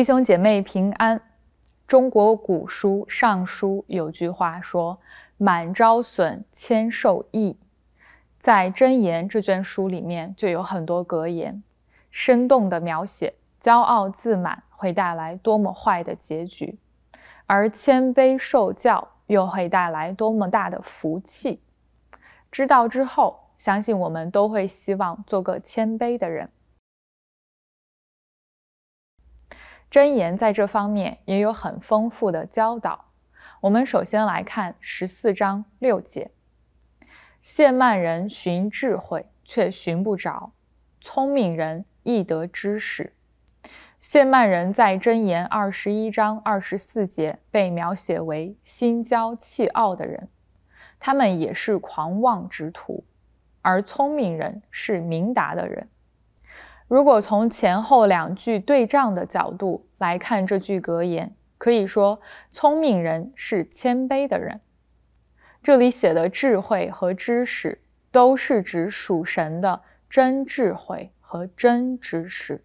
弟兄姐妹平安。中国古书《尚书》有句话说：“满招损，谦受益。”在《箴言》这卷书里面，就有很多格言，生动地描写骄傲自满会带来多么坏的结局，而谦卑受教又会带来多么大的福气。知道之后，相信我们都会希望做个谦卑的人。真言在这方面也有很丰富的教导。我们首先来看十四章六节：谢慢人寻智慧，却寻不着；聪明人易得知识。谢慢人在箴言二十一章二十四节被描写为心骄气傲的人，他们也是狂妄之徒，而聪明人是明达的人。如果从前后两句对仗的角度来看这句格言，可以说聪明人是谦卑的人。这里写的智慧和知识都是指属神的真智慧和真知识。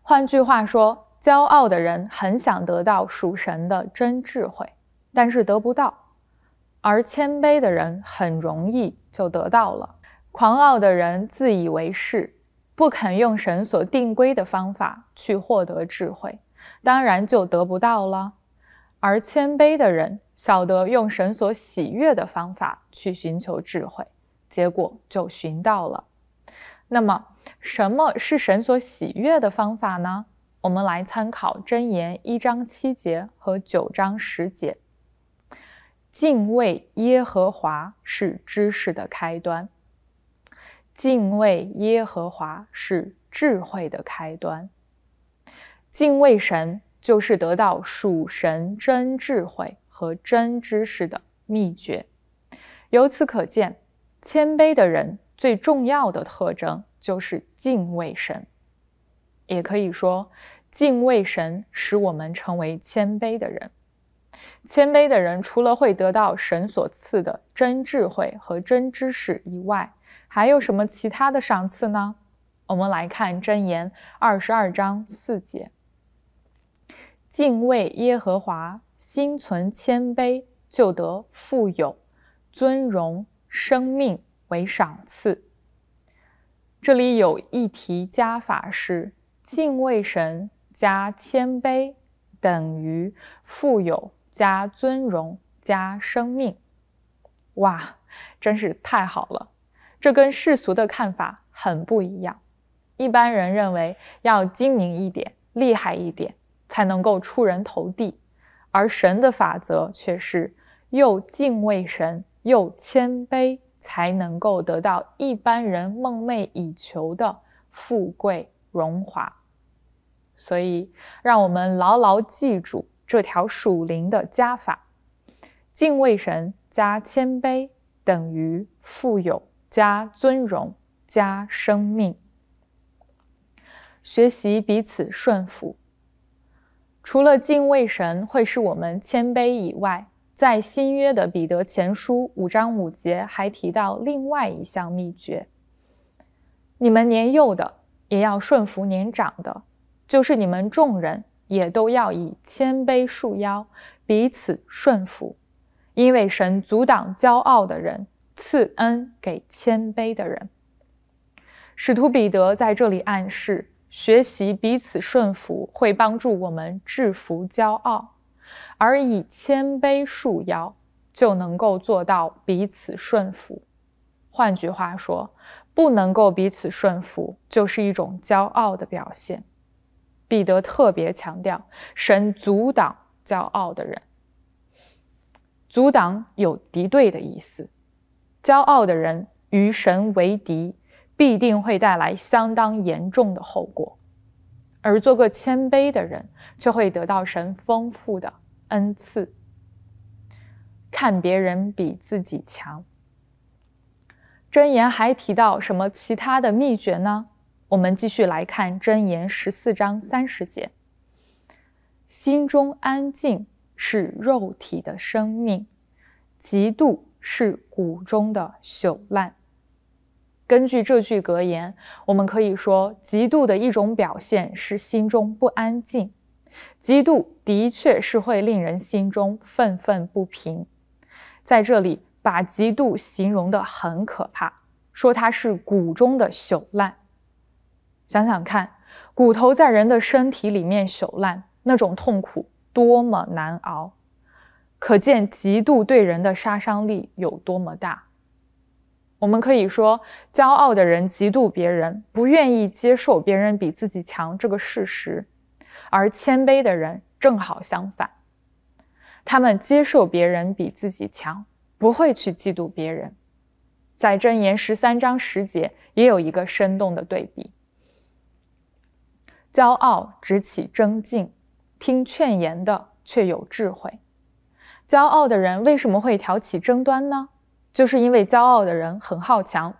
换句话说，骄傲的人很想得到属神的真智慧，但是得不到；而谦卑的人很容易就得到了。狂傲的人自以为是。不肯用神所定规的方法去获得智慧，当然就得不到了。而谦卑的人晓得用神所喜悦的方法去寻求智慧，结果就寻到了。那么，什么是神所喜悦的方法呢？我们来参考《箴言》一章七节和九章十节：“敬畏耶和华是知识的开端。”敬畏耶和华是智慧的开端。敬畏神就是得到属神真智慧和真知识的秘诀。由此可见，谦卑的人最重要的特征就是敬畏神。也可以说，敬畏神使我们成为谦卑的人。谦卑的人除了会得到神所赐的真智慧和真知识以外，还有什么其他的赏赐呢？我们来看箴言二十二章四节：“敬畏耶和华，心存谦卑，就得富有、尊荣、生命为赏赐。”这里有一题加法是：敬畏神加谦卑等于富有加尊荣加生命。哇，真是太好了！这跟世俗的看法很不一样。一般人认为要精明一点、厉害一点，才能够出人头地；而神的法则却是又敬畏神又谦卑，才能够得到一般人梦寐以求的富贵荣华。所以，让我们牢牢记住这条属灵的加法：敬畏神加谦卑等于富有。加尊荣，加生命。学习彼此顺服。除了敬畏神会使我们谦卑以外，在新约的彼得前书五章五节还提到另外一项秘诀：你们年幼的也要顺服年长的，就是你们众人也都要以谦卑束腰，彼此顺服，因为神阻挡骄傲的人。赐恩给谦卑的人。使徒彼得在这里暗示，学习彼此顺服会帮助我们制服骄傲，而以谦卑束腰就能够做到彼此顺服。换句话说，不能够彼此顺服就是一种骄傲的表现。彼得特别强调，神阻挡骄傲的人，阻挡有敌对的意思。骄傲的人与神为敌，必定会带来相当严重的后果；而做个谦卑的人，却会得到神丰富的恩赐。看别人比自己强。真言还提到什么其他的秘诀呢？我们继续来看真言十四章三十节：心中安静是肉体的生命，嫉妒。是骨中的朽烂。根据这句格言，我们可以说，嫉妒的一种表现是心中不安静。嫉妒的确是会令人心中愤愤不平。在这里，把嫉妒形容的很可怕，说它是骨中的朽烂。想想看，骨头在人的身体里面朽烂，那种痛苦多么难熬。可见嫉妒对人的杀伤力有多么大。我们可以说，骄傲的人嫉妒别人，不愿意接受别人比自己强这个事实；而谦卑的人正好相反，他们接受别人比自己强，不会去嫉妒别人。在《箴言》十三章十节也有一个生动的对比：骄傲只起争竞，听劝言的却有智慧。骄傲的人为什么会挑起争端呢？就是因为骄傲的人很好强，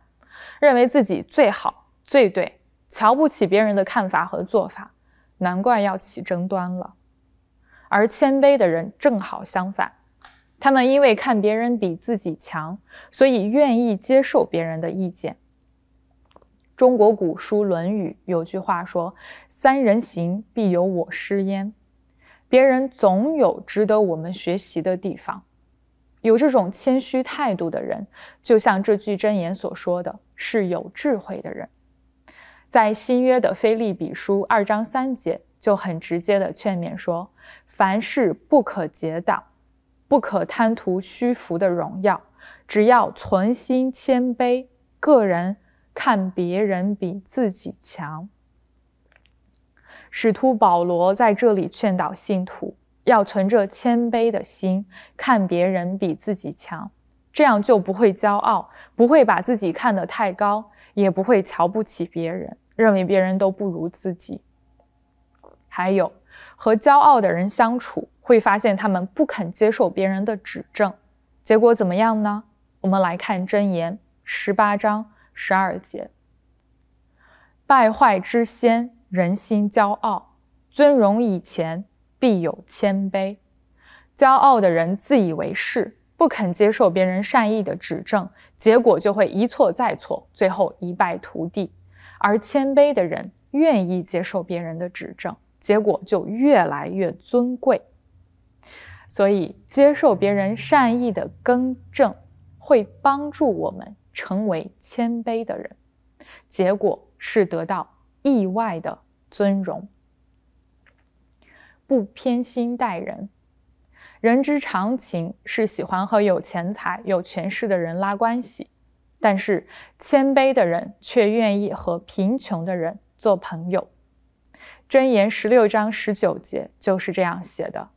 认为自己最好最对，瞧不起别人的看法和做法，难怪要起争端了。而谦卑的人正好相反，他们因为看别人比自己强，所以愿意接受别人的意见。中国古书《论语》有句话说：“三人行，必有我师焉。”别人总有值得我们学习的地方，有这种谦虚态度的人，就像这句箴言所说的，是有智慧的人。在新约的腓利比书二章三节就很直接的劝勉说：凡事不可结党，不可贪图虚浮的荣耀，只要存心谦卑，个人看别人比自己强。使徒保罗在这里劝导信徒要存着谦卑的心，看别人比自己强，这样就不会骄傲，不会把自己看得太高，也不会瞧不起别人，认为别人都不如自己。还有，和骄傲的人相处，会发现他们不肯接受别人的指正，结果怎么样呢？我们来看箴言十八章十二节：败坏之先。人心骄傲，尊荣以前必有谦卑。骄傲的人自以为是，不肯接受别人善意的指正，结果就会一错再错，最后一败涂地。而谦卑的人愿意接受别人的指正，结果就越来越尊贵。所以，接受别人善意的更正，会帮助我们成为谦卑的人。结果是得到意外的。尊荣，不偏心待人。人之常情是喜欢和有钱财、有权势的人拉关系，但是谦卑的人却愿意和贫穷的人做朋友。《箴言》十六章十九节就是这样写的：“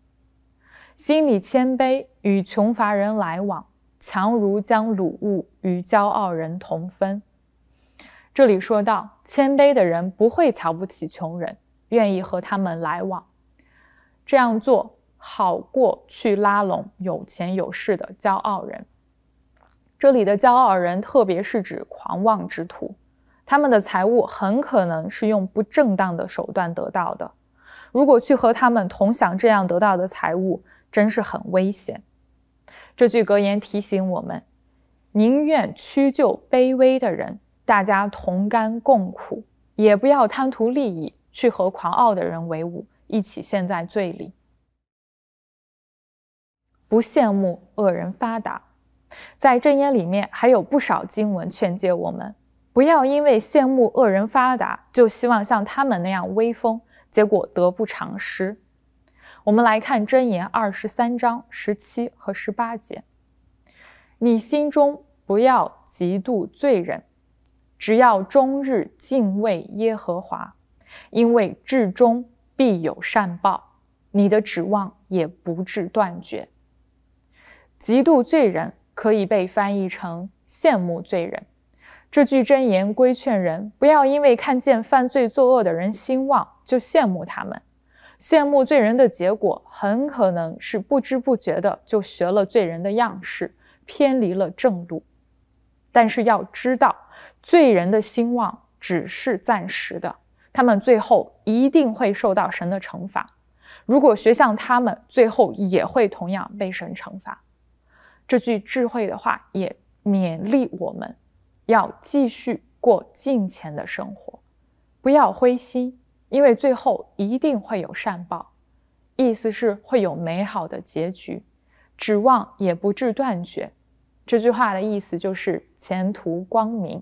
心里谦卑，与穷乏人来往，强如将鲁物与骄傲人同分。”这里说到，谦卑的人不会瞧不起穷人，愿意和他们来往，这样做好过去拉拢有钱有势的骄傲人。这里的骄傲人，特别是指狂妄之徒，他们的财物很可能是用不正当的手段得到的。如果去和他们同享这样得到的财物，真是很危险。这句格言提醒我们，宁愿屈就卑微的人。大家同甘共苦，也不要贪图利益，去和狂傲的人为伍，一起陷在罪里。不羡慕恶人发达，在真言里面还有不少经文劝诫我们，不要因为羡慕恶人发达，就希望像他们那样威风，结果得不偿失。我们来看真言二十三章十七和十八节，你心中不要嫉妒罪人。只要终日敬畏耶和华，因为至终必有善报，你的指望也不至断绝。嫉妒罪人可以被翻译成羡慕罪人。这句箴言规劝人不要因为看见犯罪作恶的人兴旺就羡慕他们。羡慕罪人的结果很可能是不知不觉的就学了罪人的样式，偏离了正路。但是要知道。罪人的兴旺只是暂时的，他们最后一定会受到神的惩罚。如果学像他们，最后也会同样被神惩罚。这句智慧的话也勉励我们，要继续过近前的生活，不要灰心，因为最后一定会有善报。意思是会有美好的结局，指望也不致断绝。这句话的意思就是前途光明。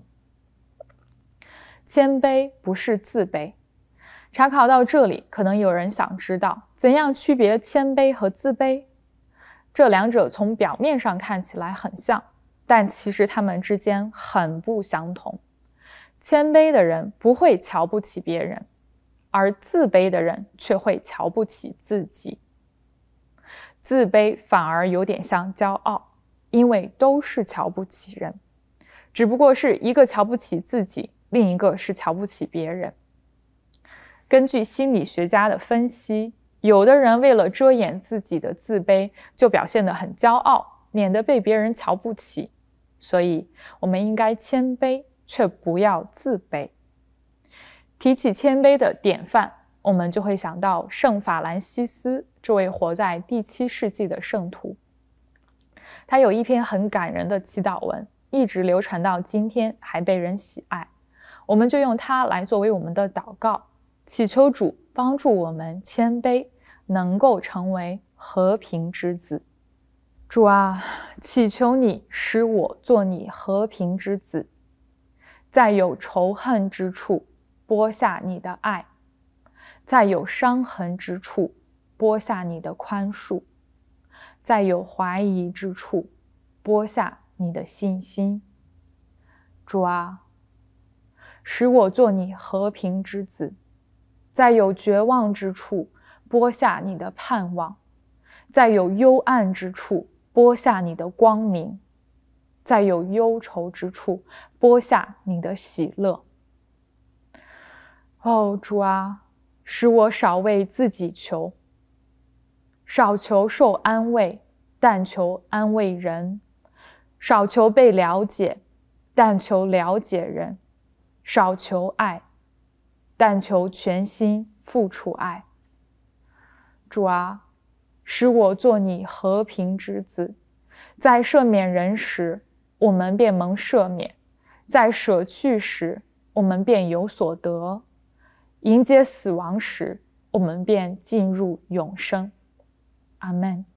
谦卑不是自卑。查考到这里，可能有人想知道怎样区别谦卑和自卑。这两者从表面上看起来很像，但其实他们之间很不相同。谦卑的人不会瞧不起别人，而自卑的人却会瞧不起自己。自卑反而有点像骄傲。因为都是瞧不起人，只不过是一个瞧不起自己，另一个是瞧不起别人。根据心理学家的分析，有的人为了遮掩自己的自卑，就表现得很骄傲，免得被别人瞧不起。所以，我们应该谦卑，却不要自卑。提起谦卑的典范，我们就会想到圣法兰西斯这位活在第七世纪的圣徒。他有一篇很感人的祈祷文，一直流传到今天，还被人喜爱。我们就用它来作为我们的祷告，祈求主帮助我们谦卑，能够成为和平之子。主啊，祈求你使我做你和平之子，在有仇恨之处播下你的爱，在有伤痕之处播下你的宽恕。在有怀疑之处，播下你的信心。主啊，使我做你和平之子。在有绝望之处，播下你的盼望；在有幽暗之处，播下你的光明；在有忧愁之处，播下你的喜乐。哦，主啊，使我少为自己求。少求受安慰，但求安慰人；少求被了解，但求了解人；少求爱，但求全心付出爱。主啊，使我做你和平之子，在赦免人时，我们便蒙赦免；在舍去时，我们便有所得；迎接死亡时，我们便进入永生。Amen.